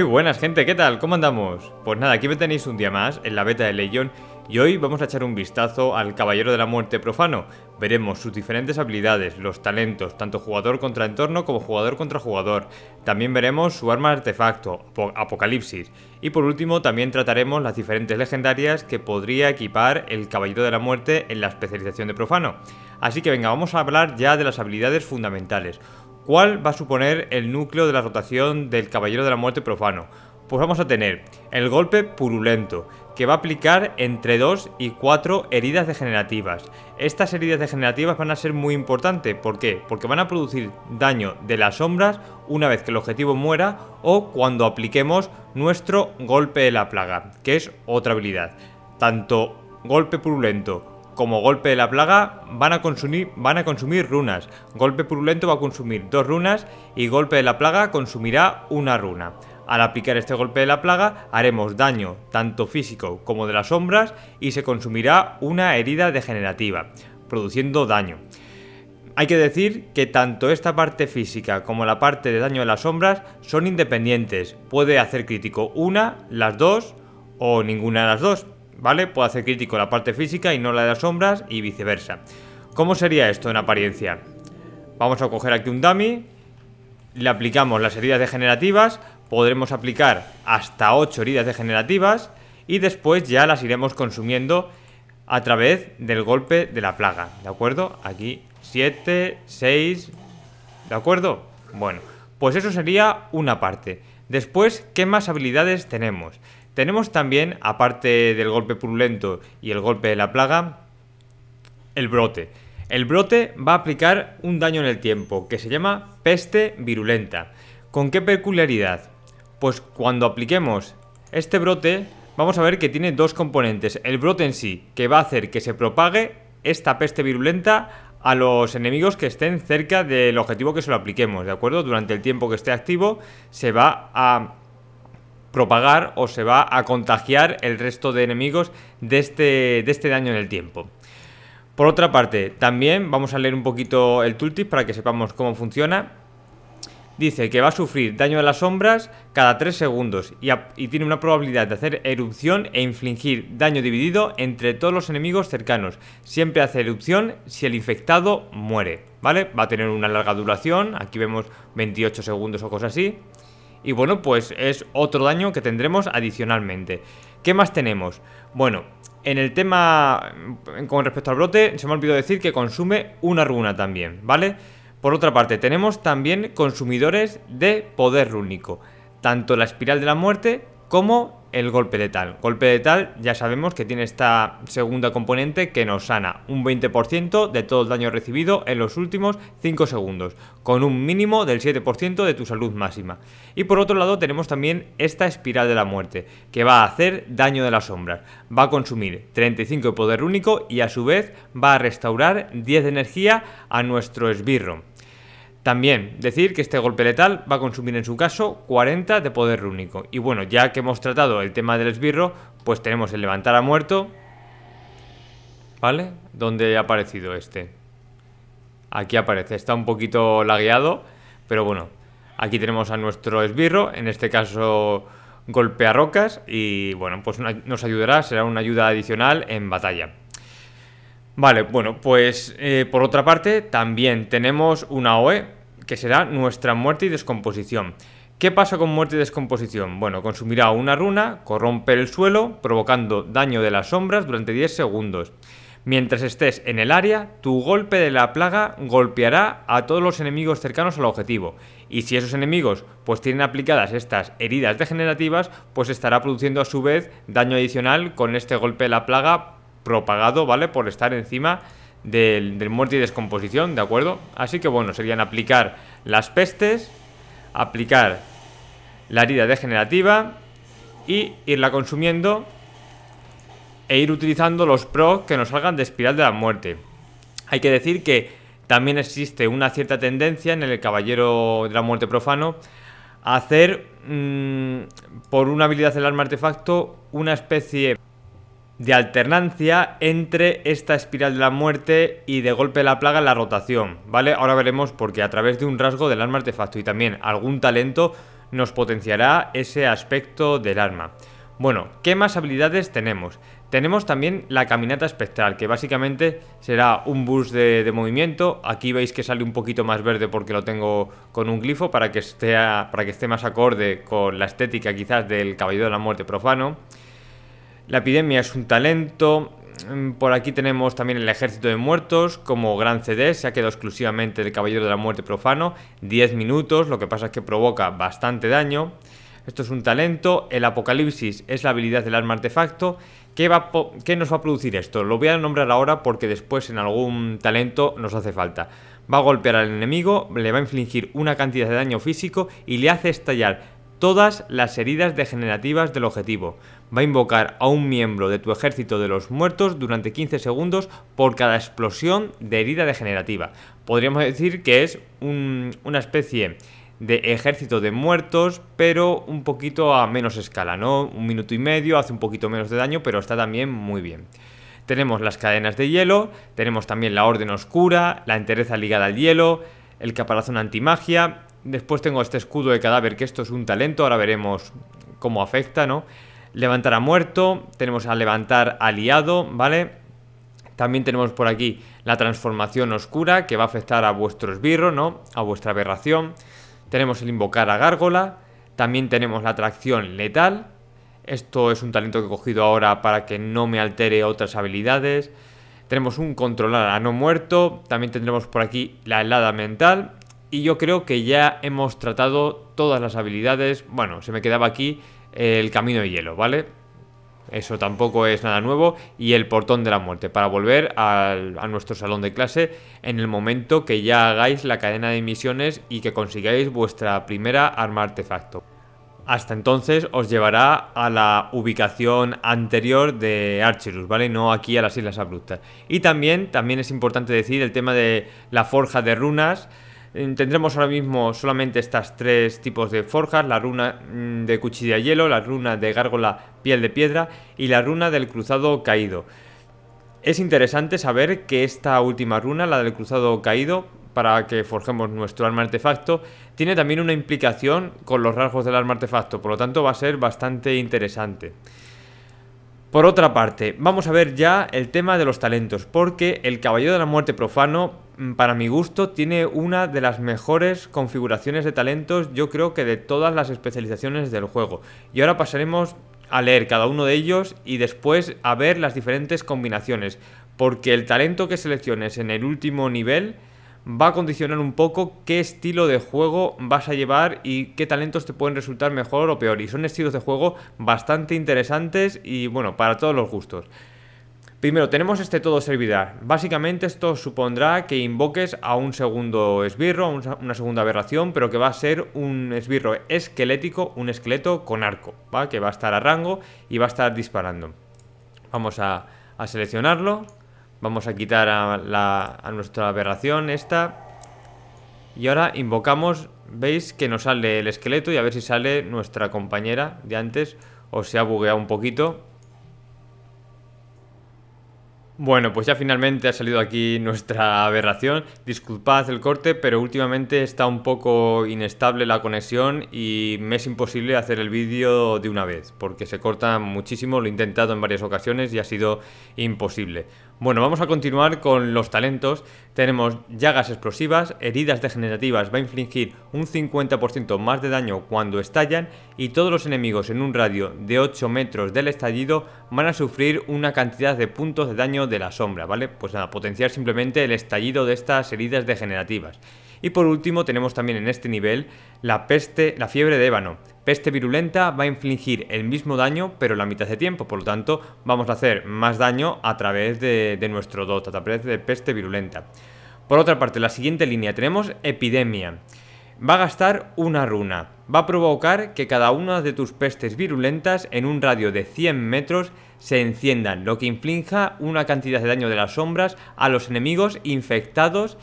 Muy buenas gente, ¿qué tal? ¿Cómo andamos? Pues nada, aquí me tenéis un día más en la beta de Legion y hoy vamos a echar un vistazo al Caballero de la Muerte Profano. Veremos sus diferentes habilidades, los talentos, tanto jugador contra entorno como jugador contra jugador. También veremos su arma artefacto, Apocalipsis. Y por último también trataremos las diferentes legendarias que podría equipar el Caballero de la Muerte en la especialización de Profano. Así que venga, vamos a hablar ya de las habilidades fundamentales. ¿Cuál va a suponer el núcleo de la rotación del Caballero de la Muerte Profano? Pues vamos a tener el golpe purulento, que va a aplicar entre 2 y 4 heridas degenerativas. Estas heridas degenerativas van a ser muy importantes, ¿por qué? Porque van a producir daño de las sombras una vez que el objetivo muera o cuando apliquemos nuestro golpe de la plaga, que es otra habilidad. Tanto golpe purulento como golpe de la plaga, van a, consumir, van a consumir runas. Golpe purulento va a consumir dos runas y golpe de la plaga consumirá una runa. Al aplicar este golpe de la plaga haremos daño tanto físico como de las sombras y se consumirá una herida degenerativa, produciendo daño. Hay que decir que tanto esta parte física como la parte de daño de las sombras son independientes. Puede hacer crítico una, las dos o ninguna de las dos. ¿vale? Puedo hacer crítico la parte física y no la de las sombras y viceversa. ¿Cómo sería esto en apariencia? Vamos a coger aquí un dummy, le aplicamos las heridas degenerativas, podremos aplicar hasta 8 heridas degenerativas y después ya las iremos consumiendo a través del golpe de la plaga, ¿de acuerdo? Aquí 7, 6, ¿de acuerdo? Bueno, pues eso sería una parte. Después, ¿qué más habilidades tenemos? Tenemos también, aparte del golpe purulento y el golpe de la plaga, el brote. El brote va a aplicar un daño en el tiempo, que se llama peste virulenta. ¿Con qué peculiaridad? Pues cuando apliquemos este brote, vamos a ver que tiene dos componentes. El brote en sí, que va a hacer que se propague esta peste virulenta a los enemigos que estén cerca del objetivo que se lo apliquemos, ¿de acuerdo? Durante el tiempo que esté activo se va a propagar o se va a contagiar el resto de enemigos este, de este, daño en el tiempo. Por otra parte, también vamos a leer un poquito el tooltip para que sepamos cómo funciona. Dice que va a sufrir daño de las sombras cada 3 segundos y, tiene una probabilidad de hacer erupción e infligir daño dividido entre todos los enemigos cercanos. Siempre hace erupción si el infectado muere, ¿vale? Va a tener una larga duración, aquí vemos 28 segundos o cosas así. Y bueno, pues es otro daño que tendremos adicionalmente. ¿Qué más tenemos? Bueno, en el tema mm, con respecto al brote, se me olvidó decir que consume una runa también, ¿vale? Por otra parte, tenemos también consumidores de poder rúnico, tanto la espiral de la muerte como el golpe de tal. Golpe de tal ya sabemos que tiene esta segunda componente que nos sana un 20% de todo el daño recibido en los últimos 5 segundos, con un mínimo del 7% de tu salud máxima. Y por otro lado tenemos también esta espiral de la muerte, que va a hacer daño de las sombras. Va a consumir 35 de poder único y a su vez va a restaurar 10 de energía a nuestro esbirro. También decir que este golpe letal va a consumir en su caso 40 de poder único. Y bueno, ya que hemos tratado el tema del esbirro, pues tenemos el levantar a muerto. ¿Vale? ¿Dónde ha aparecido este? Aquí aparece, está un poquito lagueado, pero bueno. Aquí tenemos a nuestro esbirro, en este caso golpea rocas y bueno, pues nos ayudará, será una ayuda adicional en batalla. Vale, bueno, pues eh, por otra parte también tenemos una OE que será nuestra muerte y descomposición. ¿Qué pasa con muerte y descomposición? Bueno, consumirá una runa, corrompe el suelo, provocando daño de las sombras durante 10 segundos. Mientras estés en el área, tu golpe de la plaga golpeará a todos los enemigos cercanos al objetivo. Y si esos enemigos pues tienen aplicadas estas heridas degenerativas, pues estará produciendo a su vez daño adicional con este golpe de la plaga propagado, ¿vale? Por estar encima del, muerte y descomposición, ¿de acuerdo? Así que bueno, serían aplicar las pestes, aplicar la herida degenerativa y irla consumiendo e ir utilizando los Pro que nos salgan de espiral de la muerte. Hay que decir que también existe una cierta tendencia en el caballero de la muerte profano a hacer mm, por una habilidad del arma artefacto una especie de alternancia entre esta espiral de la muerte y de golpe de la plaga la rotación, ¿vale? Ahora veremos porque a través de un rasgo del arma artefacto y también algún talento nos potenciará ese aspecto del arma. Bueno, ¿qué más habilidades tenemos? Tenemos también la caminata espectral, que básicamente será un bus de, movimiento. Aquí veis que sale un poquito más verde porque lo tengo con un glifo para que, esté, para que esté más acorde con la estética quizás del Caballero de la Muerte profano. La epidemia es un talento. Mm, por aquí tenemos también el ejército de muertos como gran CD, se ha quedado exclusivamente del Caballero de la Muerte Profano, 10 minutos, lo que pasa es que provoca bastante daño. Esto es un talento, el apocalipsis es la habilidad del arma artefacto. que va ¿Qué nos va a producir esto? Lo voy a nombrar ahora porque después en algún talento nos hace falta. Va a golpear al enemigo, le va a infligir una cantidad de daño físico y le hace estallar todas las heridas degenerativas del objetivo va a invocar a un miembro de tu ejército de los muertos durante 15 segundos por cada explosión de herida degenerativa. Podríamos decir que es una especie de ejército de muertos, pero un poquito a menos escala, ¿no? Un minuto y medio, hace un poquito menos de daño, pero está también muy bien. Tenemos las cadenas de hielo, tenemos también la orden oscura, la entereza ligada al hielo, el caparazón antimagia, después tengo este escudo de cadáver, que esto es un talento, ahora veremos cómo afecta, ¿no? levantar a muerto, tenemos a levantar aliado, ¿vale? También tenemos por aquí la transformación oscura que va a afectar a vuestro esbirro, ¿no? A vuestra aberración. Tenemos el invocar a gárgola, también tenemos la atracción letal. Esto es un talento que he cogido ahora para que no me altere otras habilidades. Tenemos un controlar a no muerto, también tendremos por aquí la helada mental. Y yo creo que ya hemos tratado todas las habilidades. Bueno, se me quedaba aquí el camino de hielo, ¿vale? Eso tampoco es nada nuevo. Y el portón de la muerte, para volver a nuestro salón de clase en el momento que ya hagáis la cadena de misiones y que consigáis vuestra primera arma artefacto. Hasta entonces os llevará a la ubicación anterior de Archerus, ¿vale? No aquí a las Islas Abruptas. Y también, también es importante decir el tema de la forja de runas Mm, tendremos ahora mismo solamente estas tres tipos de forjas, la runa mm, de cuchilla de hielo, la runa de gárgola piel de piedra y la runa del cruzado caído. Es interesante saber que esta última runa, la del cruzado caído, para que forjemos nuestro arma artefacto, tiene también una implicación con los rasgos del arma artefacto, por lo tanto va a ser bastante interesante. Por otra parte, vamos a ver ya el tema de los talentos, porque el Caballero de la Muerte Profano, mm, para mi gusto, tiene una de las mejores configuraciones de talentos, yo creo que de todas las especializaciones del juego. Y ahora pasaremos a leer cada uno de ellos y después a ver las diferentes combinaciones, porque el talento que selecciones en el último nivel va a condicionar un poco qué estilo de juego vas a llevar y qué talentos te pueden resultar mejor o peor. Y son estilos de juego bastante interesantes y bueno, para todos los gustos. Primero, tenemos este todo servidor. Básicamente esto supondrá que invoques a un segundo esbirro, una segunda aberración, pero que va a ser un esbirro esquelético, un esqueleto con arco, ¿va? que va a estar a rango y va a estar disparando. Vamos a, a seleccionarlo Vamos a quitar a, nuestra aberración esta. Y ahora invocamos, veis que nos sale el esqueleto y a ver si sale nuestra compañera de antes o se ha bugueado un poquito. Bueno, pues ya finalmente ha salido aquí nuestra aberración. Disculpad el corte, pero últimamente está un poco inestable la conexión y me es imposible hacer el vídeo de una vez, porque se corta muchísimo, lo he intentado en varias ocasiones y ha sido imposible. Bueno, vamos a continuar con los talentos. Tenemos llagas explosivas, heridas degenerativas, va a infligir un 50% más de daño cuando estallan y todos los enemigos en un radio de 8 metros del estallido van a sufrir una cantidad de puntos de daño de la sombra, ¿vale? Pues a potenciar simplemente el estallido de estas heridas degenerativas. Y por último tenemos también en este nivel la peste, la fiebre de ébano. Peste virulenta va a infligir el mismo daño pero la mitad de tiempo, por lo tanto vamos a hacer más daño a través de, nuestro Dota, a través de peste virulenta. Por otra parte, la siguiente línea tenemos epidemia. Va a gastar una runa. Va a provocar que cada una de tus pestes virulentas en un radio de 100 metros se enciendan, lo que inflinja una cantidad de daño de las sombras a los enemigos infectados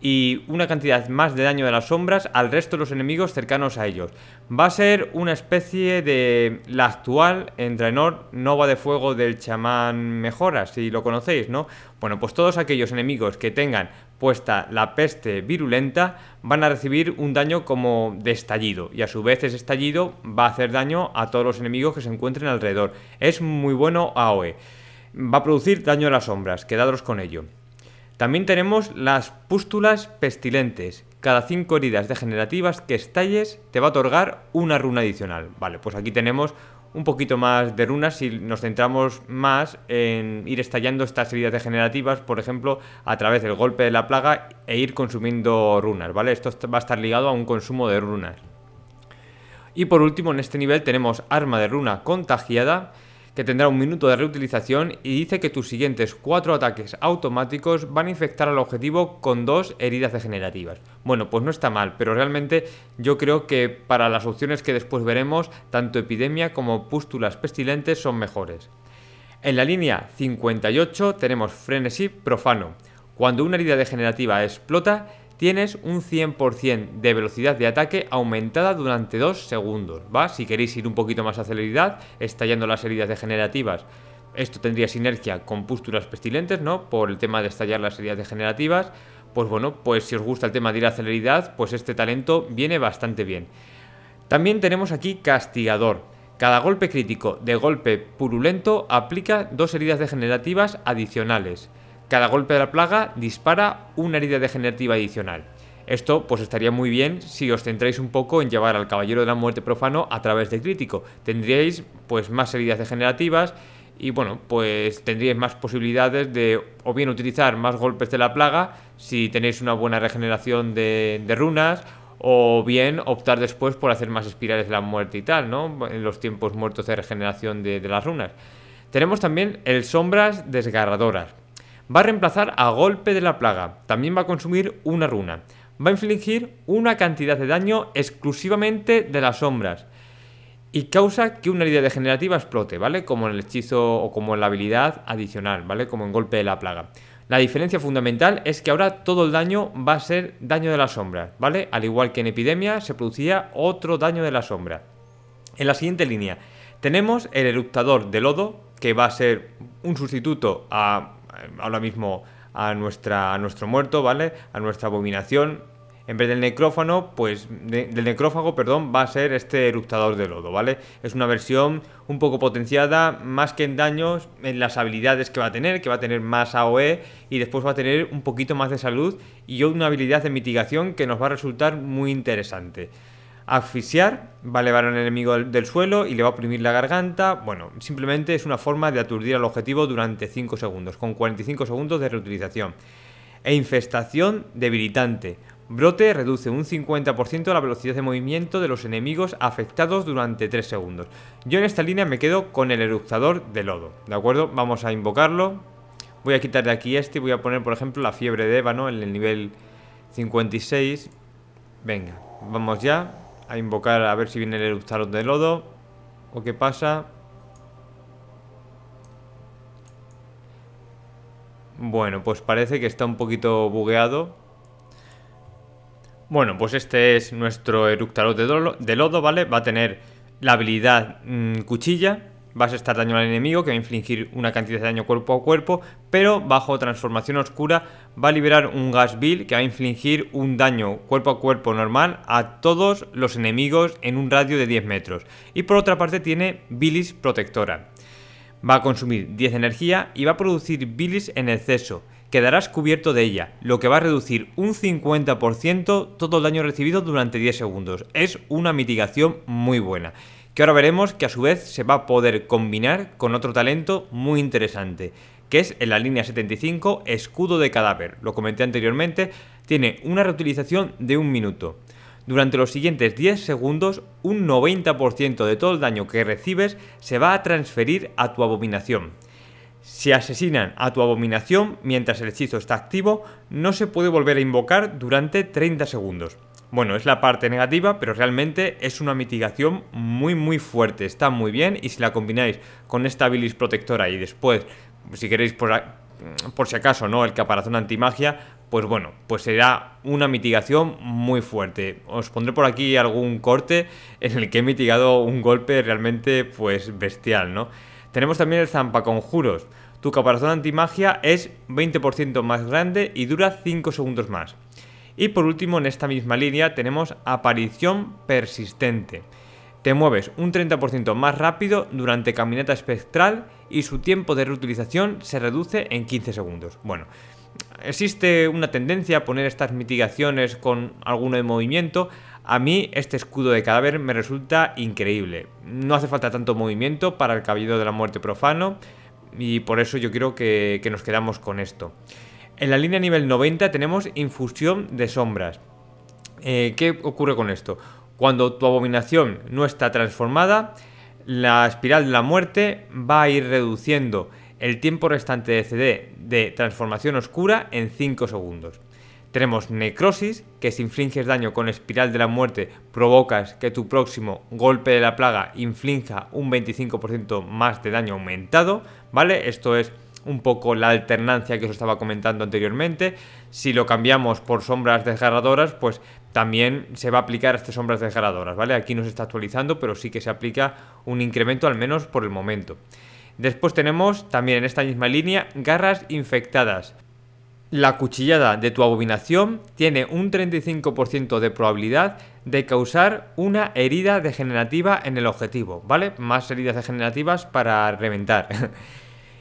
y una cantidad más de daño de las sombras al resto de los enemigos cercanos a ellos. Va a ser una especie de la actual Entrenor Nova de Fuego del chamán Mejora, si lo conocéis, ¿no? Bueno, pues todos aquellos enemigos que tengan puesta la peste virulenta van a recibir un daño como de estallido y a su vez ese estallido va a hacer daño a todos los enemigos que se encuentren alrededor. Es muy bueno AOE. Va a producir daño a las sombras, quedaros con ello. También tenemos las pústulas pestilentes. Cada 5 heridas degenerativas que estalles te va a otorgar una runa adicional. Vale, pues aquí tenemos un poquito más de runas si nos centramos más en ir estallando estas heridas degenerativas, por ejemplo, a través del golpe de la plaga e ir consumiendo runas, ¿vale? Esto va a estar ligado a un consumo de runas. Y por último, en este nivel tenemos arma de runa contagiada, que tendrá un minuto de reutilización y dice que tus siguientes cuatro ataques automáticos van a infectar al objetivo con dos heridas degenerativas. Bueno, pues no está mal, pero realmente yo creo que para las opciones que después veremos, tanto epidemia como pústulas pestilentes son mejores. En la línea 58 tenemos frenesí profano. Cuando una herida degenerativa explota, tienes un 100% de velocidad de ataque aumentada durante 2 segundos, ¿va? Si queréis ir un poquito más a celeridad, estallando las heridas degenerativas, esto tendría sinergia con pústulas pestilentes, ¿no? Por el tema de estallar las heridas degenerativas, pues bueno, pues si os gusta el tema de ir a celeridad, pues este talento viene bastante bien. También tenemos aquí castigador. Cada golpe crítico de golpe purulento aplica dos heridas degenerativas adicionales. Cada golpe de la plaga dispara una herida degenerativa adicional. Esto pues estaría muy bien si os centráis un poco en llevar al Caballero de la Muerte Profano a través de crítico. Tendríais pues más heridas degenerativas y bueno, pues tendríais más posibilidades de o bien utilizar más golpes de la plaga si tenéis una buena regeneración de, runas o bien optar después por hacer más espirales de la muerte y tal, ¿no? En los tiempos muertos de regeneración de las runas. Tenemos también el Sombras Desgarradoras. Va a reemplazar a Golpe de la Plaga. También va a consumir una runa. Va a infligir una cantidad de daño exclusivamente de las sombras. Y causa que una herida degenerativa explote, ¿vale? Como en el hechizo o como en la habilidad adicional, ¿vale? Como en Golpe de la Plaga. La diferencia fundamental es que ahora todo el daño va a ser daño de las sombras, ¿vale? Al igual que en Epidemia se producía otro daño de la sombra. En la siguiente línea tenemos el eructador de lodo, que va a ser un sustituto a eh, ahora mismo a, nuestra, nuestro muerto, ¿vale? A nuestra abominación. En vez del necrófano, pues del necrófago, perdón, va a ser este eruptador de lodo, ¿vale? Es una versión un poco potenciada, más que en daños, en las habilidades que va a tener, que va a tener más AOE y después va a tener un poquito más de salud y una habilidad de mitigación que nos va a resultar muy interesante asfixiar, va a elevar al enemigo del, suelo y le va a oprimir la garganta. Bueno, simplemente es una forma de aturdir al objetivo durante 5 segundos, con 45 segundos de reutilización. E infestación debilitante. Brote reduce un 50% la velocidad de movimiento de los enemigos afectados durante 3 segundos. Yo en esta línea me quedo con el eructador de lodo, ¿de acuerdo? Vamos a invocarlo. Voy a quitar de aquí este y voy a poner, por ejemplo, la fiebre de ébano en el nivel 56. Venga, vamos ya a invocar a ver si viene el eructarot de lodo. O qué pasa. Bueno, pues parece que está un poquito bugueado. Bueno, pues este es nuestro Eructarot de, de, lodo, ¿vale? Va a tener la habilidad mm, cuchilla vas a estar daño al enemigo, que va a infligir una cantidad de daño cuerpo a cuerpo, pero bajo transformación oscura va a liberar un gas bill que va a infligir un daño cuerpo a cuerpo normal a todos los enemigos en un radio de 10 metros. Y por otra parte tiene bilis protectora. Va a consumir 10 energía y va a producir bilis en exceso. Quedarás cubierto de ella, lo que va a reducir un 50% todo el daño recibido durante 10 segundos. Es una mitigación muy buena que ahora veremos que a su vez se va a poder combinar con otro talento muy interesante, que es en la línea 75 escudo de cadáver. Lo comenté anteriormente, tiene una reutilización de un minuto. Durante los siguientes 10 segundos, un 90% de todo el daño que recibes se va a transferir a tu abominación. Si asesinan a tu abominación mientras el hechizo está activo, no se puede volver a invocar durante 30 segundos. Bueno, es la parte negativa, pero realmente es una mitigación muy muy fuerte, está muy bien y si la combináis con esta bilis protectora y después, si queréis por, si acaso, ¿no? El caparazón antimagia, pues bueno, pues será una mitigación muy fuerte. Os pondré por aquí algún corte en el que he mitigado un golpe realmente pues bestial, ¿no? Tenemos también el zampa conjuros Tu caparazón antimagia es 20% más grande y dura 5 segundos más. Y por último, en esta misma línea tenemos aparición persistente. Te mueves un 30% más rápido durante caminata espectral y su tiempo de reutilización se reduce en 15 segundos. Bueno, existe una tendencia a poner estas mitigaciones con alguno de movimiento. A mí este escudo de cadáver me resulta increíble. No hace falta tanto movimiento para el caballero de la muerte profano y por eso yo quiero que, que nos quedamos con esto. En la línea nivel 90 tenemos infusión de sombras. Eh, ¿Qué ocurre con esto? Cuando tu abominación no está transformada, la espiral de la muerte va a ir reduciendo el tiempo restante de CD de transformación oscura en 5 segundos. Tenemos necrosis, que si infliges daño con espiral de la muerte provocas que tu próximo golpe de la plaga inflinja un 25% más de daño aumentado, ¿vale? Esto es un poco la alternancia que os estaba comentando anteriormente. Si lo cambiamos por sombras desgarradoras, pues también se va a aplicar a estas sombras desgarradoras, ¿vale? Aquí no se está actualizando, pero sí que se aplica un incremento al menos por el momento. Después tenemos también en esta misma línea garras infectadas. La cuchillada de tu abominación tiene un 35% de probabilidad de causar una herida degenerativa en el objetivo, ¿vale? Más heridas degenerativas para reventar.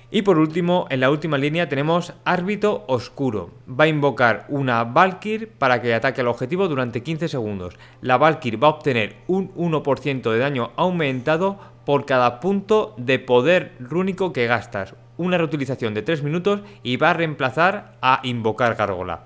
Y por último, en la última línea tenemos Árbitro Oscuro. Va a invocar una Valkyr para que ataque al objetivo durante 15 segundos. La Valkyr va a obtener un 1% de daño aumentado por cada punto de poder rúnico que gastas. Una reutilización de 3 minutos y va a reemplazar a Invocar Gárgola.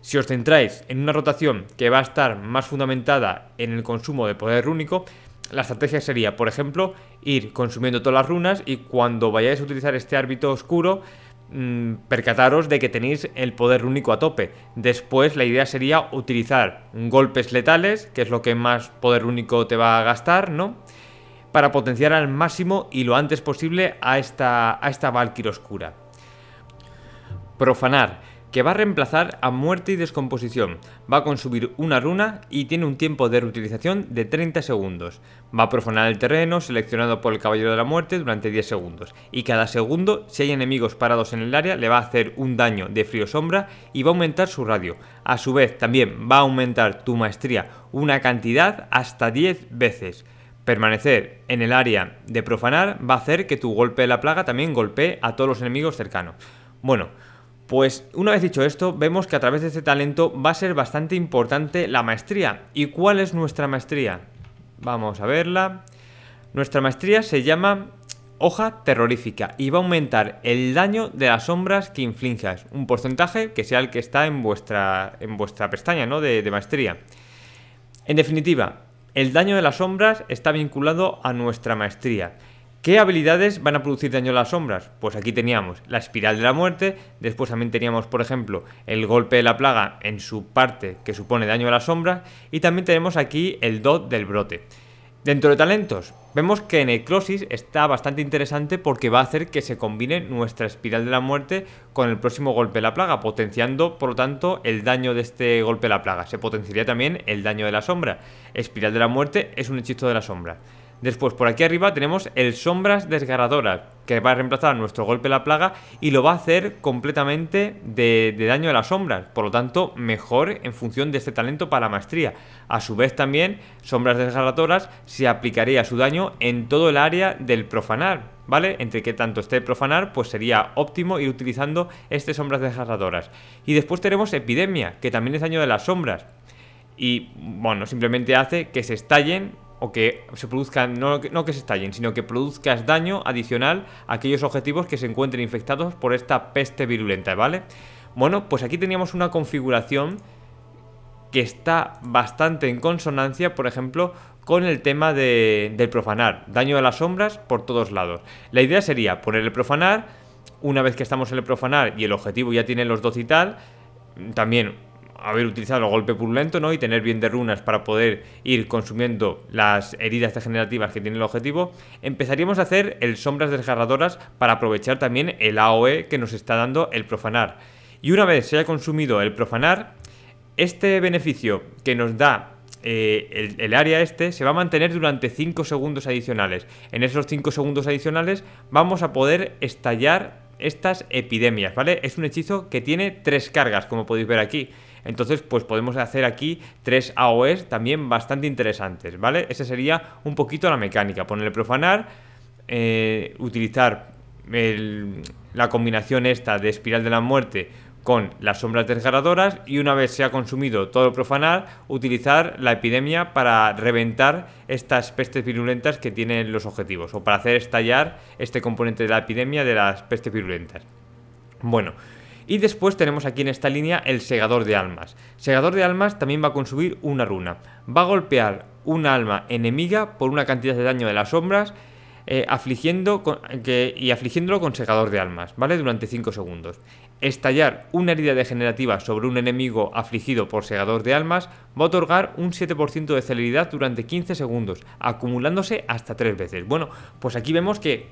Si os centráis en una rotación que va a estar más fundamentada en el consumo de poder rúnico, la estrategia sería, por ejemplo, ir consumiendo todas las runas y cuando vayáis a utilizar este árbitro oscuro, mm, percataros de que tenéis el poder único a tope. Después la idea sería utilizar golpes letales, que es lo que más poder único te va a gastar, ¿no? Para potenciar al máximo y lo antes posible a esta, a esta oscura. Profanar que va a reemplazar a muerte y descomposición. Va a consumir una runa y tiene un tiempo de reutilización de 30 segundos. Va a profanar el terreno seleccionado por el Caballero de la Muerte durante 10 segundos. Y cada segundo, si hay enemigos parados en el área, le va a hacer un daño de frío sombra y va a aumentar su radio. A su vez, también va a aumentar tu maestría una cantidad hasta 10 veces. Permanecer en el área de profanar va a hacer que tu golpe de la plaga también golpee a todos los enemigos cercanos. Bueno, pues una vez dicho esto, vemos que a través de este talento va a ser bastante importante la maestría. ¿Y cuál es nuestra maestría? Vamos a verla. Nuestra maestría se llama hoja terrorífica y va a aumentar el daño de las sombras que inflinjas, un porcentaje que sea el que está en vuestra, en vuestra pestaña ¿no? de maestría. En definitiva, el daño de las sombras está vinculado a nuestra maestría. ¿Qué habilidades van a producir daño a las sombras? Pues aquí teníamos la espiral de la muerte, después también teníamos, por ejemplo, el golpe de la plaga en su parte que supone daño a la sombra y también tenemos aquí el dot del brote. Dentro de talentos, vemos que Necrosis está bastante interesante porque va a hacer que se combine nuestra espiral de la muerte con el próximo golpe de la plaga, potenciando por lo tanto el daño de este golpe de la plaga. Se potenciaría también el daño de la sombra. Espiral de la muerte es un hechizo de la sombra. Después, por aquí arriba tenemos el Sombras desgarradoras que va a reemplazar nuestro golpe de la plaga y lo va a hacer completamente de, daño a las sombras, por lo tanto mejor en función de este talento para la maestría. A su vez también, Sombras Desgarradoras se aplicaría su daño en todo el área del profanar, ¿vale? Entre que tanto esté profanar, pues sería óptimo ir utilizando este Sombras Desgarradoras. Y después tenemos Epidemia, que también es daño de las sombras. Y bueno, simplemente hace que se estallen o que se produzcan, no, que se estallen, sino que produzcas daño adicional a aquellos objetivos que se encuentren infectados por esta peste virulenta, ¿vale? Bueno, pues aquí teníamos una configuración que está bastante en consonancia, por ejemplo, con el tema del profanar, daño de las sombras por todos lados. La idea sería poner el profanar, una vez que estamos en el profanar y el objetivo ya tiene los dos y tal, también haber utilizado el golpe purulento, ¿no? Y tener bien de runas para poder ir consumiendo las heridas degenerativas que tiene el objetivo, empezaríamos a hacer el sombras desgarradoras para aprovechar también el AOE que nos está dando el profanar. Y una vez se haya consumido el profanar, este beneficio que nos da eh, el, área este se va a mantener durante 5 segundos adicionales. En esos 5 segundos adicionales vamos a poder estallar estas epidemias, ¿vale? Es un hechizo que tiene 3 cargas, como podéis ver aquí. Entonces, pues podemos hacer aquí tres AOEs también bastante interesantes, ¿vale? Esa sería un poquito la mecánica, ponerle profanar, eh, utilizar la combinación esta de espiral de la muerte con las sombras desgarradoras y una vez se ha consumido todo el profanar, utilizar la epidemia para reventar estas pestes virulentas que tienen los objetivos o para hacer estallar este componente de la epidemia de las pestes virulentas. Bueno, y después tenemos aquí en esta línea el segador de almas. Segador de almas también va a consumir una runa. Va a golpear una alma enemiga por una cantidad de daño de las sombras eh, afligiendo y afligiéndolo con segador de almas, ¿vale? Durante 5 segundos. Estallar una herida degenerativa sobre un enemigo afligido por segador de almas va a otorgar un 7% de celeridad durante 15 segundos, acumulándose hasta 3 veces. Bueno, pues aquí vemos que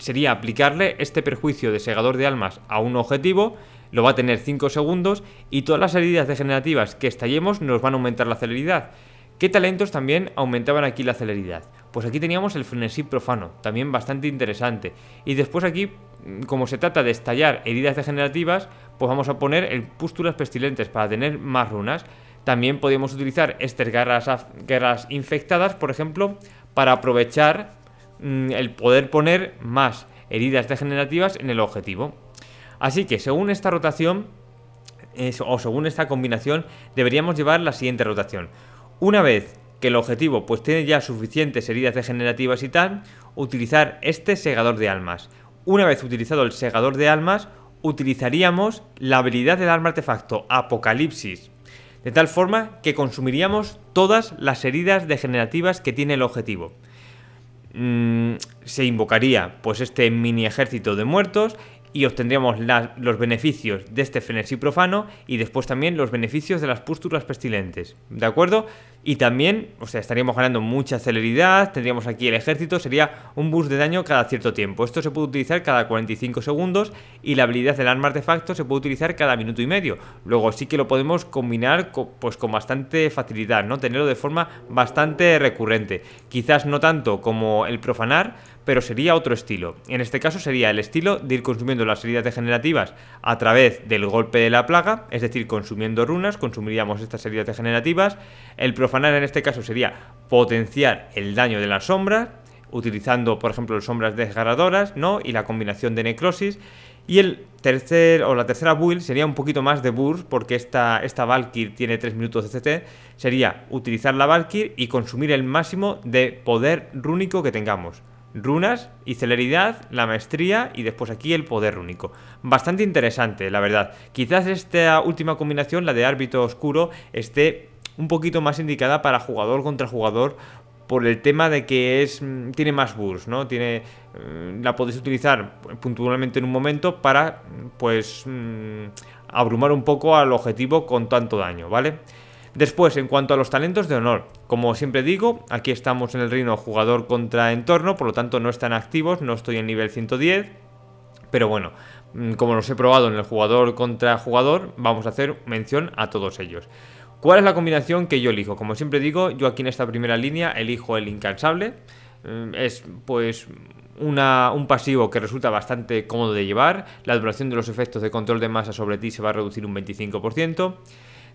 sería aplicarle este perjuicio de segador de almas a un objetivo lo va a tener 5 segundos y todas las heridas degenerativas que estallemos nos van a aumentar la celeridad. ¿Qué talentos también aumentaban aquí la celeridad? Pues aquí teníamos el frenesí profano, también bastante interesante. Y después aquí, mm, como se trata de estallar heridas degenerativas, pues vamos a poner el pústulas pestilentes para tener más runas. También podemos utilizar estas garras, infectadas, por ejemplo, para aprovechar mm, el poder poner más heridas degenerativas en el objetivo. Así que según esta rotación, o según esta combinación, deberíamos llevar la siguiente rotación. Una vez que el objetivo pues tiene ya suficientes heridas degenerativas y tal, utilizar este segador de almas. Una vez utilizado el segador de almas, utilizaríamos la habilidad del arma artefacto Apocalipsis, de tal forma que consumiríamos todas las heridas degenerativas que tiene el objetivo. Mm, se invocaría pues este mini ejército de muertos y obtendríamos los beneficios de este frenesí profano y después también los beneficios de las pústulas pestilentes. ¿De acuerdo? Y también, o sea, estaríamos ganando mucha celeridad, tendríamos aquí el ejército, sería un boost de daño cada cierto tiempo. Esto se puede utilizar cada 45 segundos y la habilidad del arma artefacto se puede utilizar cada minuto y medio. Luego sí que lo podemos combinar con, pues con bastante facilidad, ¿no? Tenerlo de forma bastante recurrente. Quizás no tanto como el profanar, pero sería otro estilo. En este caso sería el estilo de ir consumiendo las heridas degenerativas a través del golpe de la plaga, es decir, consumiendo runas, consumiríamos estas heridas degenerativas. El en este caso sería potenciar el daño de las sombras, utilizando, por ejemplo, sombras desgarradoras, ¿no? Y la combinación de necrosis. Y el tercer o la tercera build sería un poquito más de burst porque esta, esta tiene 3 minutos de CT. Sería utilizar la Valkyr y consumir el máximo de poder rúnico que tengamos. Runas y celeridad, la maestría y después aquí el poder rúnico. Bastante interesante, la verdad. Quizás esta última combinación, la de árbitro oscuro, esté un poquito más indicada para jugador contra jugador por el tema de que es mm, tiene más burst, ¿no? Tiene mm, la podéis utilizar puntualmente en un momento para mm, pues abrumar un poco al objetivo con tanto daño, ¿vale? Después, en cuanto a los talentos de honor, como siempre digo, aquí estamos en el reino jugador contra entorno, por lo tanto no están activos, no estoy en nivel 110, pero bueno, como los he probado en el jugador contra jugador, vamos a hacer mención a todos ellos. ¿Cuál es la combinación que yo elijo? Como siempre digo, yo aquí en esta primera línea elijo el incansable. Mm, es pues un pasivo que resulta bastante cómodo de llevar. La duración de los efectos de control de masa sobre ti se va a reducir un 25%.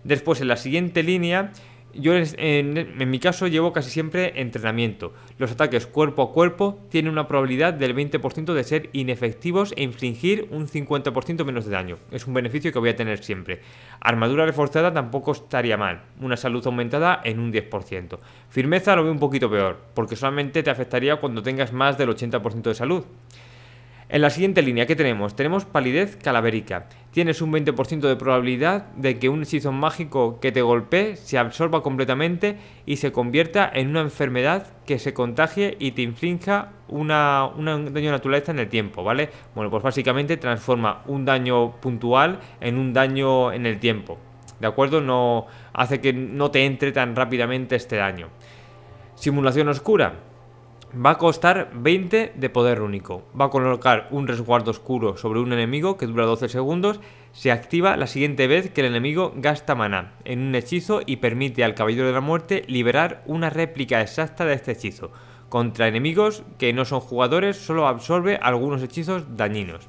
Después en la siguiente línea yo en, mi caso llevo casi siempre entrenamiento. Los ataques cuerpo a cuerpo tienen una probabilidad del 20% de ser inefectivos e infligir un 50% menos de daño. Es un beneficio que voy a tener siempre. Armadura reforzada tampoco estaría mal. Una salud aumentada en un 10%. Firmeza lo veo un poquito peor, porque solamente te afectaría cuando tengas más del 80% de salud. En la siguiente línea, ¿qué tenemos? Tenemos palidez calaverica. Tienes un 20% de probabilidad de que un hechizo mágico que te golpee se absorba completamente y se convierta en una enfermedad que se contagie y te inflinja un daño de naturaleza en el tiempo, ¿vale? Bueno, pues básicamente transforma un daño puntual en un daño en el tiempo. ¿De acuerdo? No hace que no te entre tan rápidamente este daño. Simulación oscura. Va a costar 20 de poder único. Va a colocar un resguardo oscuro sobre un enemigo que dura 12 segundos. Se activa la siguiente vez que el enemigo gasta maná en un hechizo y permite al Caballero de la Muerte liberar una réplica exacta de este hechizo. Contra enemigos que no son jugadores, solo absorbe algunos hechizos dañinos.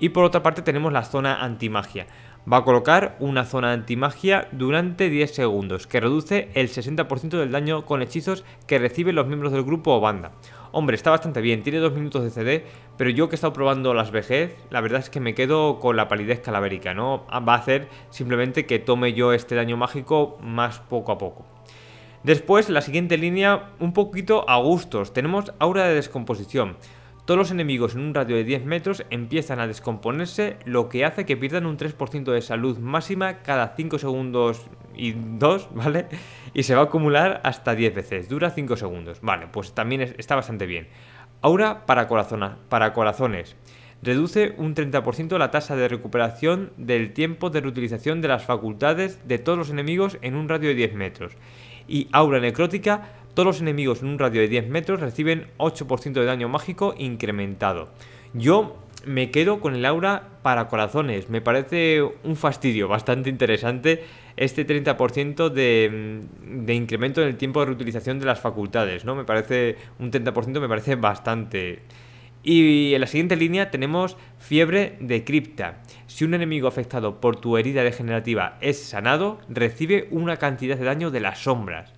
Y por otra parte tenemos la zona antimagia va a colocar una zona antimagia durante 10 segundos, que reduce el 60% del daño con hechizos que reciben los miembros del grupo o banda. Hombre, está bastante bien, tiene 2 minutos de CD, pero yo que he estado probando las vejez, la verdad es que me quedo con la palidez calavérica, ¿no? Ah, va a hacer simplemente que tome yo este daño mágico más poco a poco. Después, la siguiente línea, un poquito a gustos, tenemos aura de descomposición. Todos los enemigos en un radio de 10 metros empiezan a descomponerse, lo que hace que pierdan un 3% de salud máxima cada 5 segundos y 2, ¿vale? Y se va a acumular hasta 10 veces, dura 5 segundos. Vale, pues también está bastante bien. Aura para, para corazones. Reduce un 30% la tasa de recuperación del tiempo de reutilización de las facultades de todos los enemigos en un radio de 10 metros. Y aura necrótica todos los enemigos en un radio de 10 metros reciben 8% de daño mágico incrementado. Yo me quedo con el aura para corazones. Me parece un fastidio bastante interesante este 30% de, mm, de, incremento en el tiempo de reutilización de las facultades, ¿no? Me parece un 30%, me parece bastante. Y en la siguiente línea tenemos fiebre de cripta. Si un enemigo afectado por tu herida degenerativa es sanado, recibe una cantidad de daño de las sombras.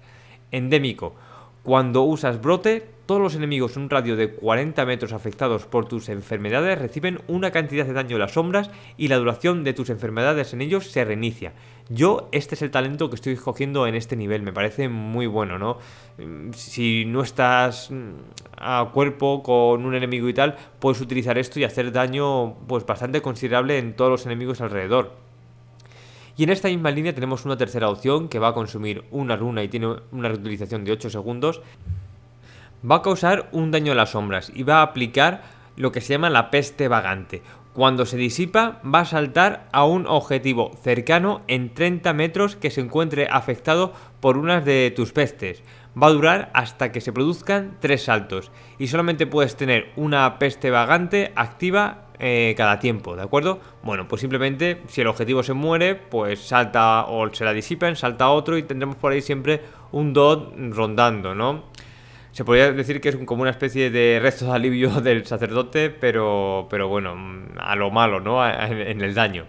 Endémico. Cuando usas brote, todos los enemigos en un radio de 40 metros afectados por tus enfermedades reciben una cantidad de daño de las sombras y la duración de tus enfermedades en ellos se reinicia. Yo, este es el talento que estoy escogiendo en este nivel, me parece muy bueno, ¿no? Si no estás mm, a cuerpo con un enemigo y tal, puedes utilizar esto y hacer daño pues bastante considerable en todos los enemigos alrededor. Y en esta misma línea tenemos una tercera opción que va a consumir una runa y tiene una reutilización de 8 segundos. Va a causar un daño a las sombras y va a aplicar lo que se llama la peste vagante. Cuando se disipa va a saltar a un objetivo cercano en 30 metros que se encuentre afectado por una de tus pestes va a durar hasta que se produzcan tres saltos y solamente puedes tener una peste vagante activa eh, cada tiempo, ¿de acuerdo? Bueno, pues simplemente si el objetivo se muere, pues salta o se la disipan, salta otro y tendremos por ahí siempre un dot rondando, ¿no? Se podría decir que es como una especie de resto de alivio del sacerdote, pero, pero bueno, mm, a lo malo, ¿no? en el daño.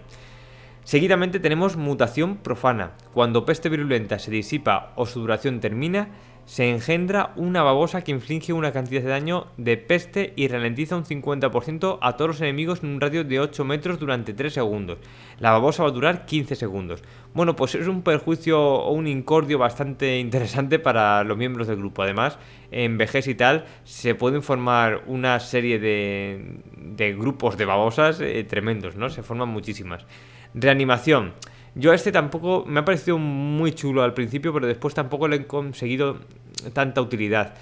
Seguidamente tenemos mutación profana. Cuando peste virulenta se disipa o su duración termina, se engendra una babosa que inflige una cantidad de daño de peste y ralentiza un 50% a todos los enemigos en un radio de 8 metros durante 3 segundos. La babosa va a durar 15 segundos. Bueno, pues es un perjuicio o un incordio bastante interesante para los miembros del grupo. Además, en vejez y tal, se pueden formar una serie de, grupos de babosas eh, tremendos, ¿no? Se forman muchísimas. Reanimación. Yo a este tampoco me ha parecido muy chulo al principio, pero después tampoco le he conseguido tanta utilidad.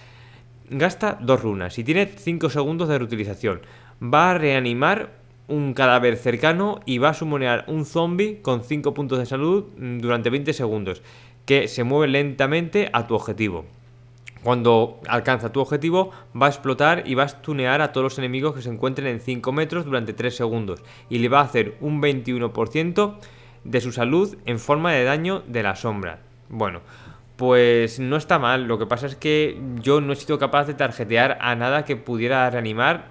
Gasta dos runas y tiene 5 segundos de reutilización. Va a reanimar un cadáver cercano y va a sumonear un zombie con 5 puntos de salud durante 20 segundos, que se mueve lentamente a tu objetivo. Cuando alcanza tu objetivo, va a explotar y va a stunear a todos los enemigos que se encuentren en 5 metros durante 3 segundos y le va a hacer un 21% de su salud en forma de daño de la sombra. Bueno, pues no está mal, lo que pasa es que yo no he sido capaz de tarjetear a nada que pudiera reanimar.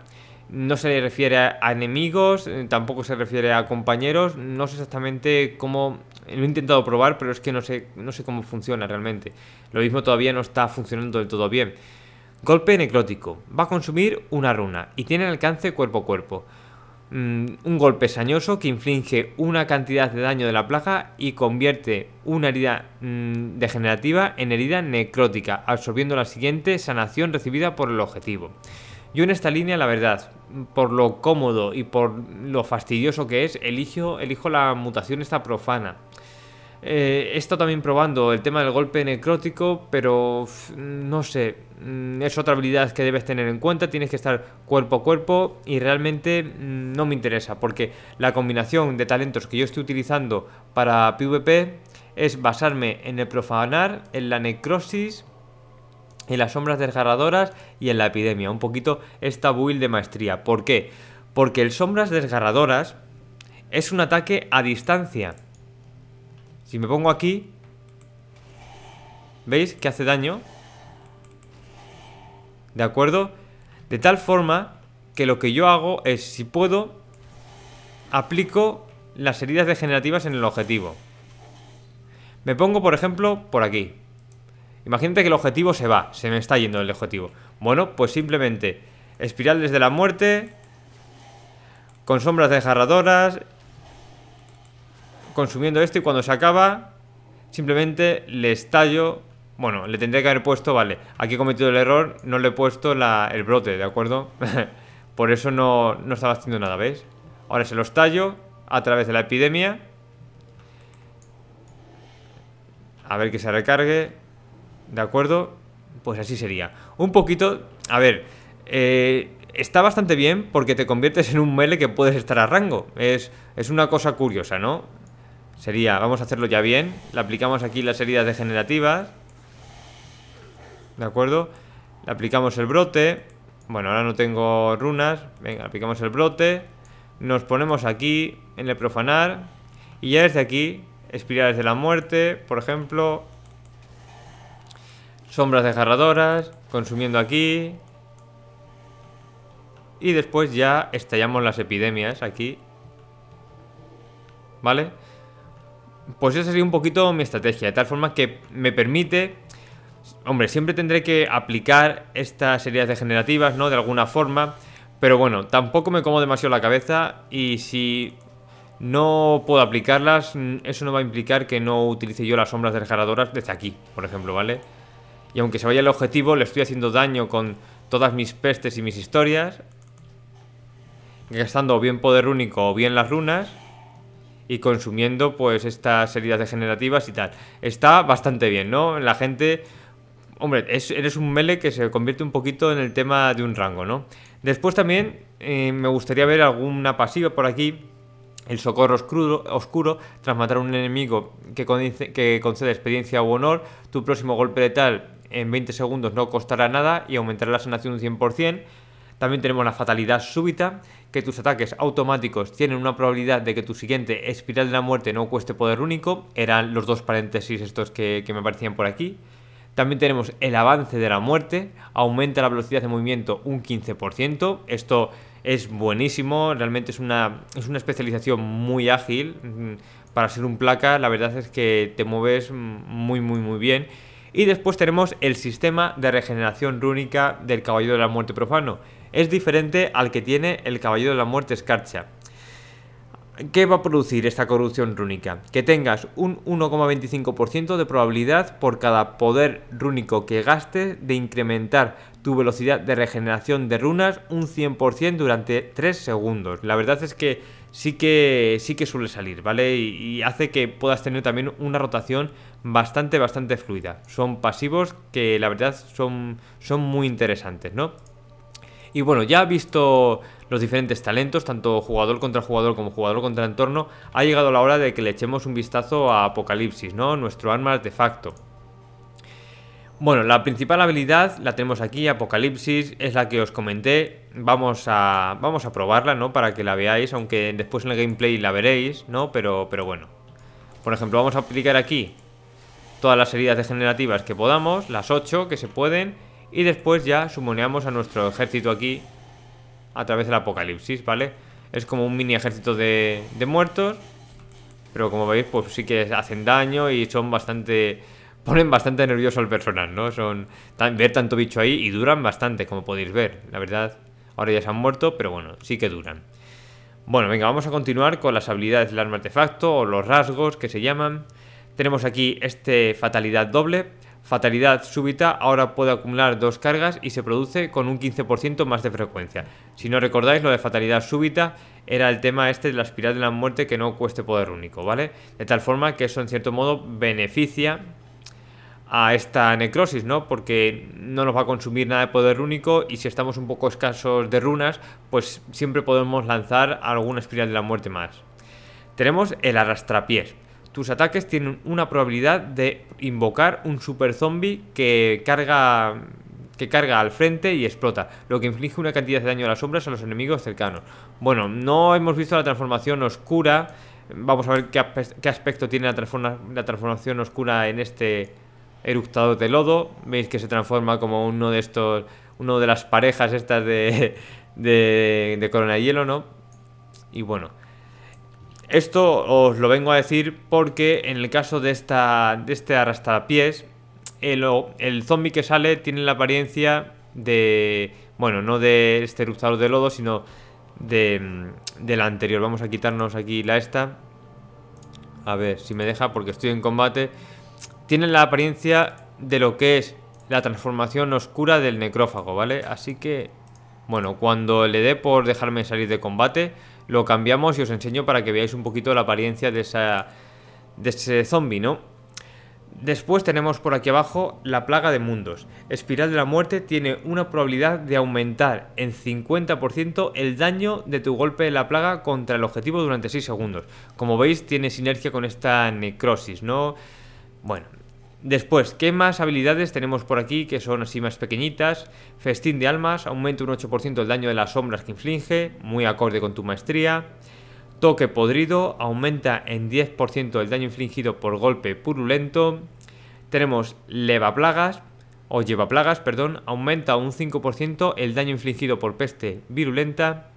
No se le refiere a enemigos, eh, tampoco se refiere a compañeros, no sé exactamente cómo... Lo he intentado probar, pero es que no sé, no sé cómo funciona realmente. Lo mismo todavía no está funcionando del todo bien. Golpe necrótico. Va a consumir una runa y tiene alcance cuerpo a cuerpo. Mm, un golpe sañoso que inflige una cantidad de daño de la plaga y convierte una herida mm, degenerativa en herida necrótica, absorbiendo la siguiente sanación recibida por el objetivo. Yo en esta línea, la verdad, por lo cómodo y por lo fastidioso que es, elijo, elijo la mutación esta profana. Eh, esto también probando el tema del golpe necrótico, pero no sé, mm, es otra habilidad que debes tener en cuenta, tienes que estar cuerpo a cuerpo y realmente mm, no me interesa, porque la combinación de talentos que yo estoy utilizando para PvP es basarme en el profanar, en la necrosis, en las sombras desgarradoras y en la epidemia, un poquito esta build de maestría. ¿Por qué? Porque el sombras desgarradoras es un ataque a distancia si me pongo aquí ¿Veis? Que hace daño ¿De acuerdo? De tal forma que lo que yo hago es, si puedo, aplico las heridas degenerativas en el objetivo. Me pongo, por ejemplo, por aquí. Imagínate que el objetivo se va, se me está yendo el objetivo. Bueno, pues simplemente espirales de la muerte, con sombras desgarradoras consumiendo esto y cuando se acaba, simplemente le estallo. Bueno, le tendría que haber puesto, vale, aquí he cometido el error, no le he puesto el brote, ¿de acuerdo? Por eso no, estaba haciendo nada, ¿veis? Ahora se lo estallo a través de la epidemia. A ver que se recargue. ¿De acuerdo? Pues así sería. Un poquito... A ver, eh, está bastante bien porque te conviertes en un mele que puedes estar a rango. Es, es una cosa curiosa, ¿no? Sería, vamos a hacerlo ya bien. Le aplicamos aquí las heridas degenerativas. ¿De acuerdo? Le aplicamos el brote. Bueno, ahora no tengo runas. Venga, aplicamos el brote. Nos ponemos aquí en el profanar. Y ya desde aquí, espirales de la muerte, por ejemplo. Sombras desgarradoras. Consumiendo aquí. Y después ya estallamos las epidemias aquí. ¿Vale? Pues esa sería un poquito mi estrategia, de tal forma que me permite... Hombre, siempre tendré que aplicar estas heridas degenerativas, ¿no? De alguna forma. Pero bueno, tampoco me como demasiado la cabeza y si no puedo aplicarlas, eso no va a implicar que no utilice yo las sombras desgarradoras desde aquí, por ejemplo, ¿vale? Y aunque se vaya el objetivo, le estoy haciendo daño con todas mis pestes y mis historias, gastando bien poder único o bien las runas, y consumiendo pues estas heridas degenerativas y tal. Está bastante bien, ¿no? La gente... Hombre, eres un mele que se convierte un poquito en el tema de un rango, ¿no? Después también eh, me gustaría ver alguna pasiva por aquí. El socorro oscuro, tras matar a un enemigo que, concede experiencia o honor, tu próximo golpe de tal en 20 segundos no costará nada y aumentará la sanación un 100%. También tenemos la fatalidad súbita, que tus ataques automáticos tienen una probabilidad de que tu siguiente espiral de la muerte no cueste poder único, eran los dos paréntesis estos que, me aparecían por aquí. También tenemos el avance de la muerte, aumenta la velocidad de movimiento un 15%, esto es buenísimo, realmente es una, es una especialización muy ágil, mm, para ser un placa la verdad es que te mueves muy muy muy bien. Y después tenemos el sistema de regeneración rúnica del Caballero de la Muerte Profano es diferente al que tiene el Caballero de la Muerte escarcha. ¿Qué va a producir esta corrupción rúnica? Que tengas un 1,25% de probabilidad por cada poder rúnico que gastes de incrementar tu velocidad de regeneración de runas un 100% durante 3 segundos. La verdad es que sí que, sí que suele salir, ¿vale? Y, hace que puedas tener también una rotación bastante, bastante fluida. Son pasivos que la verdad son, son muy interesantes, ¿no? Y bueno, ya visto los diferentes talentos, tanto jugador contra jugador como jugador contra entorno, ha llegado la hora de que le echemos un vistazo a Apocalipsis, ¿no? Nuestro arma artefacto. Bueno, la principal habilidad la tenemos aquí, Apocalipsis, es la que os comenté. Vamos a, vamos a probarla, ¿no? Para que la veáis, aunque después en el gameplay la veréis, ¿no? Pero, pero bueno. Por ejemplo, vamos a aplicar aquí todas las heridas degenerativas que podamos, las 8 que se pueden, y después ya sumoneamos a nuestro ejército aquí a través del apocalipsis, ¿vale? Es como un mini ejército de, muertos. Pero como veis, pues sí que hacen daño y son bastante... Ponen bastante nervioso al personal, ¿no? Son ver tanto bicho ahí y duran bastante, como podéis ver. La verdad, ahora ya se han muerto, pero bueno, sí que duran. Bueno, venga, vamos a continuar con las habilidades del arma artefacto o los rasgos que se llaman. Tenemos aquí este fatalidad doble, fatalidad súbita ahora puede acumular dos cargas y se produce con un 15% más de frecuencia. Si no recordáis, lo de fatalidad súbita era el tema este de la espiral de la muerte que no cueste poder único, ¿vale? De tal forma que eso en cierto modo beneficia a esta necrosis, ¿no? Porque no nos va a consumir nada de poder único y si estamos un poco escasos de runas, pues siempre podemos lanzar alguna espiral de la muerte más. Tenemos el arrastrapiés tus ataques tienen una probabilidad de invocar un super zombie que carga que carga al frente y explota, lo que inflige una cantidad de daño a las sombras a los enemigos cercanos. Bueno, no hemos visto la transformación oscura, vamos a ver qué, aspecto tiene la, transformación oscura en este eructador de lodo. Veis que se transforma como uno de estos, uno de las parejas estas de, de, de corona de hielo, ¿no? Y bueno, esto os lo vengo a decir porque en el caso de, esta, de este arrastrapiés, el, eh, el zombie que sale tiene la apariencia de... Bueno, no de este eructador de lodo, sino de, mm, de la anterior. Vamos a quitarnos aquí la esta. A ver si me deja porque estoy en combate. Tiene la apariencia de lo que es la transformación oscura del necrófago, ¿vale? Así que, bueno, cuando le dé por dejarme salir de combate lo cambiamos y os enseño para que veáis un poquito la apariencia de, esa, de ese zombie, ¿no? Después tenemos por aquí abajo la plaga de mundos. Espiral de la muerte tiene una probabilidad de aumentar en 50% el daño de tu golpe de la plaga contra el objetivo durante 6 segundos. Como veis tiene sinergia con esta necrosis, ¿no? Bueno, Después, ¿qué más habilidades tenemos por aquí que son así más pequeñitas? Festín de almas, aumenta un 8% el daño de las sombras que inflige, muy acorde con tu maestría. Toque podrido, aumenta en 10% el daño infligido por golpe purulento. Tenemos leva plagas, o lleva plagas, perdón, aumenta un 5% el daño infligido por peste virulenta.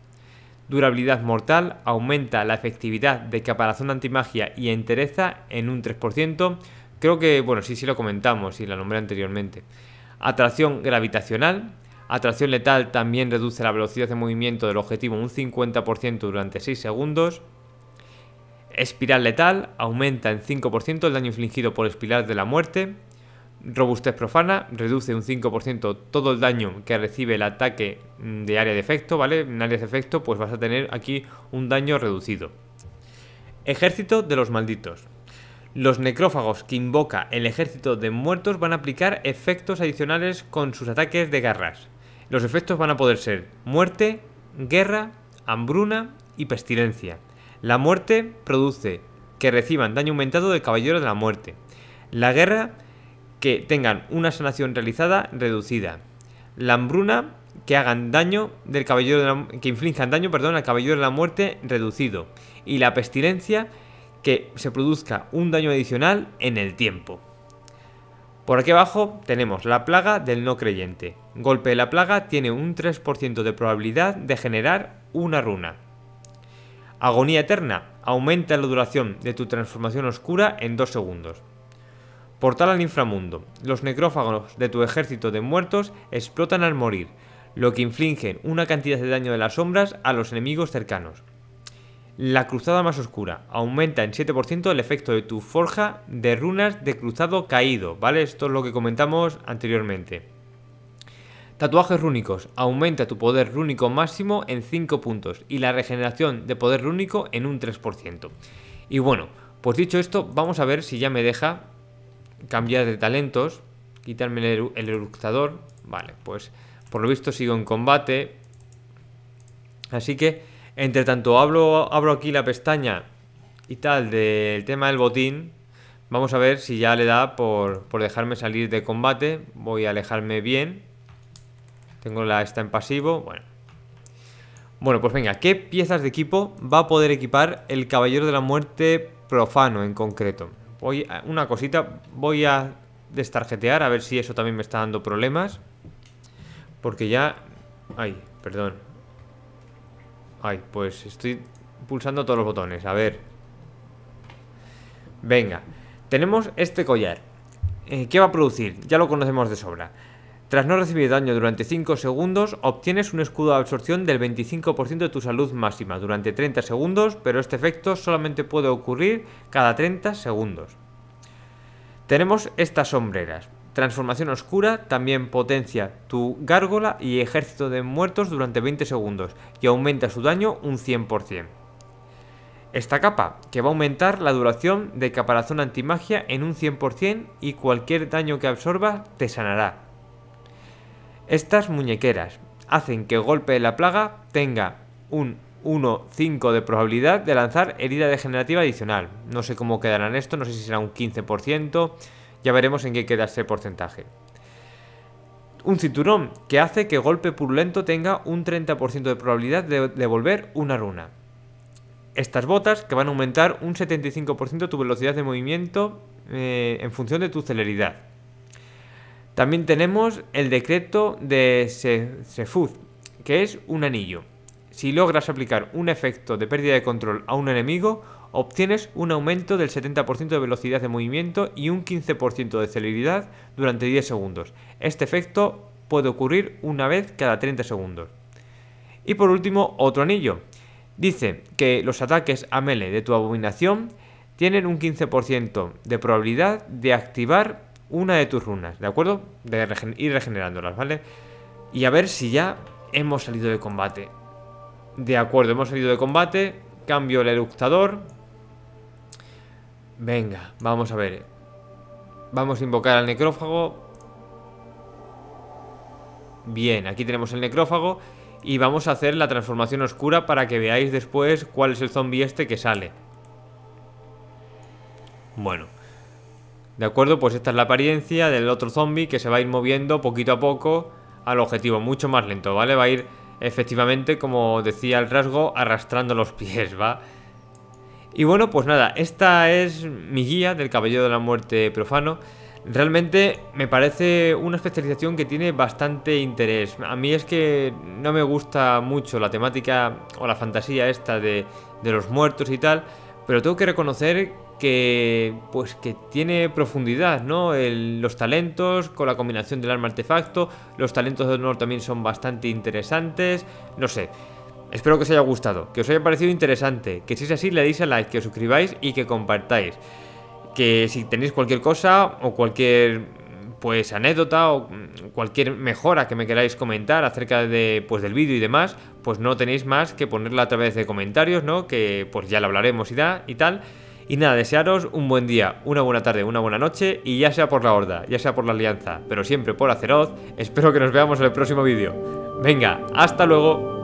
Durabilidad mortal, aumenta la efectividad de caparazón antimagia y entereza en un 3% creo que, bueno, sí, sí lo comentamos y la nombré anteriormente. Atracción gravitacional. Atracción letal también reduce la velocidad de movimiento del objetivo un 50% durante 6 segundos. Espiral letal aumenta en 5% el daño infligido por espiral de la muerte. Robustez profana reduce un 5% todo el daño que recibe el ataque de área de efecto, ¿vale? En áreas de efecto pues vas a tener aquí un daño reducido. Ejército de los malditos. Los necrófagos que invoca el ejército de muertos van a aplicar efectos adicionales con sus ataques de garras. Los efectos van a poder ser muerte, guerra, hambruna y pestilencia. La muerte produce que reciban daño aumentado del caballero de la muerte. La guerra que tengan una sanación realizada reducida. La hambruna que hagan daño del caballero de la, que inflijan daño, al caballero de la muerte reducido y la pestilencia que se produzca un daño adicional en el tiempo. Por aquí abajo tenemos la plaga del no creyente. Golpe de la plaga tiene un 3% de probabilidad de generar una runa. Agonía eterna. Aumenta la duración de tu transformación oscura en 2 segundos. Portal al inframundo. Los necrófagos de tu ejército de muertos explotan al morir, lo que inflige una cantidad de daño de las sombras a los enemigos cercanos. La cruzada más oscura. Aumenta en 7% el efecto de tu forja de runas de cruzado caído, ¿vale? Esto es lo que comentamos anteriormente. Tatuajes rúnicos. Aumenta tu poder rúnico máximo en 5 puntos y la regeneración de poder rúnico en un 3%. Y bueno, pues dicho esto, vamos a ver si ya me deja cambiar de talentos, quitarme el, eructador. Vale, pues por lo visto sigo en combate. Así que entre tanto, hablo, abro aquí la pestaña y tal del tema del botín. Vamos a ver si ya le da por, dejarme salir de combate. Voy a alejarme bien. Tengo la esta en pasivo. Bueno. Bueno, pues venga, ¿qué piezas de equipo va a poder equipar el Caballero de la Muerte profano en concreto? Voy una cosita, voy a destarjetear a ver si eso también me está dando problemas. Porque ya... Ay, perdón. Ay, pues estoy pulsando todos los botones. A ver. Venga. Tenemos este collar. Eh, ¿Qué va a producir? Ya lo conocemos de sobra. Tras no recibir daño durante 5 segundos, obtienes un escudo de absorción del 25% de tu salud máxima durante 30 segundos, pero este efecto solamente puede ocurrir cada 30 segundos. Tenemos estas sombreras. Transformación oscura también potencia tu gárgola y ejército de muertos durante 20 segundos y aumenta su daño un 100%. Esta capa, que va a aumentar la duración de caparazón antimagia en un 100% y cualquier daño que absorba te sanará. Estas muñequeras hacen que golpe de la plaga tenga un 1-5 de probabilidad de lanzar herida degenerativa adicional. No sé cómo quedarán esto, no sé si será un 15%, ya veremos en qué queda ese porcentaje. Un cinturón que hace que golpe purulento tenga un 30% de probabilidad de devolver una runa. Estas botas que van a aumentar un 75% tu velocidad de movimiento eh, en función de tu celeridad. También tenemos el decreto de Sefuz, que es un anillo. Si logras aplicar un efecto de pérdida de control a un enemigo, obtienes un aumento del 70% de velocidad de movimiento y un 15% de celeridad durante 10 segundos. Este efecto puede ocurrir una vez cada 30 segundos. Y por último, otro anillo. Dice que los ataques a mele de tu abominación tienen un 15% de probabilidad de activar una de tus runas, ¿de acuerdo? De ir regenerándolas, ¿vale? Y a ver si ya hemos salido de combate. De acuerdo, hemos salido de combate. Cambio el eructador. Venga, vamos a ver. Vamos a invocar al necrófago. Bien, aquí tenemos el necrófago. Y vamos a hacer la transformación oscura para que veáis después cuál es el zombie este que sale. Bueno. De acuerdo, pues esta es la apariencia del otro zombie que se va a ir moviendo poquito a poco al objetivo, mucho más lento, ¿vale? Va a ir efectivamente, como decía el rasgo, arrastrando los pies, ¿va? Y bueno, pues nada, esta es mi guía del Caballero de la Muerte Profano. Realmente me parece una especialización que tiene bastante interés. A mí es que no me gusta mucho la temática o la fantasía esta de, los muertos y tal, pero tengo que reconocer que pues que tiene profundidad, ¿no? los talentos con la combinación del arma artefacto, los talentos de honor también son bastante interesantes, no sé. Espero que os haya gustado, que os haya parecido interesante, que si es así le deis a like, que os suscribáis y que compartáis. Que si tenéis cualquier cosa o cualquier pues anécdota o cualquier mejora que me queráis comentar acerca de pues del vídeo y demás, pues no tenéis más que ponerla a través de comentarios, ¿no? Que pues ya la hablaremos y, da, y tal. Y nada, desearos un buen día, una buena tarde, una buena noche y ya sea por la horda, ya sea por la alianza, pero siempre por Aceroz, espero que nos veamos en el próximo vídeo. Venga, hasta luego.